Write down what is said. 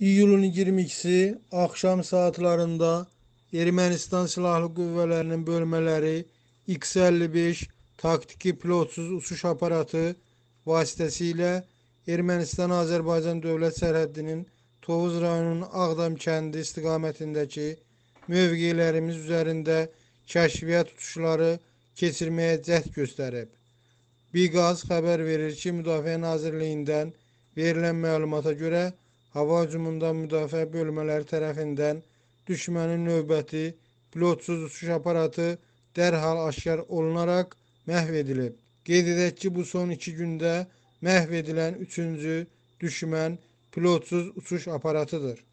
İyulun 22-si axşam saatlarında Ermənistan Silahlı Qüvvələrinin bölmələri X-55 taktiki pilotsuz uçuş aparatı vasitəsilə Ermənistan-Azərbaycan dövlət sərhədinin Tovuz rayonunun Ağdam kəndi istiqamətindəki mövqelərimiz üzərində kəşfiyyat uçuşları keçirməyə cəhd göstərib. Biqaz xəbər verir ki, Müdafiə Nazirliyindən verilən məlumata görə hava hücumundan müdafiə bölmələri tərəfindən düşmənin növbəti pilotsuz uçuş aparatı dərhal aşkar olunaraq məhv edilib. Qeyd edək ki, bu son iki gündə məhv edilən üçüncü düşmən pilotsuz uçuş aparatıdır.